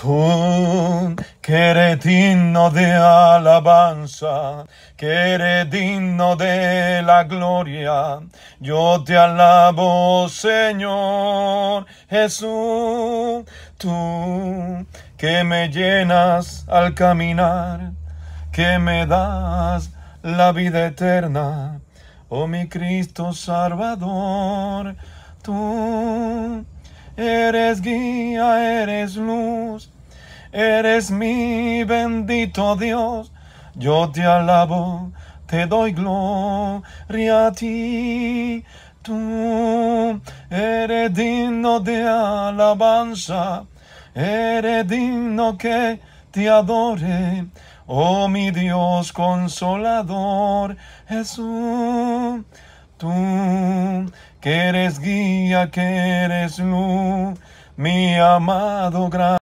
Tú que eres digno de alabanza, que eres digno de la gloria, yo te alabo, Señor Jesús, tú que me llenas al caminar, que me das la vida eterna, oh mi Cristo Salvador, tú eres guía, eres luz, eres mi bendito Dios, yo te alabo, te doy gloria a ti. Tú eres digno de alabanza, eres digno que te adore, oh mi Dios consolador, Jesús. Tú que eres guía, que eres luz, mi amado gran.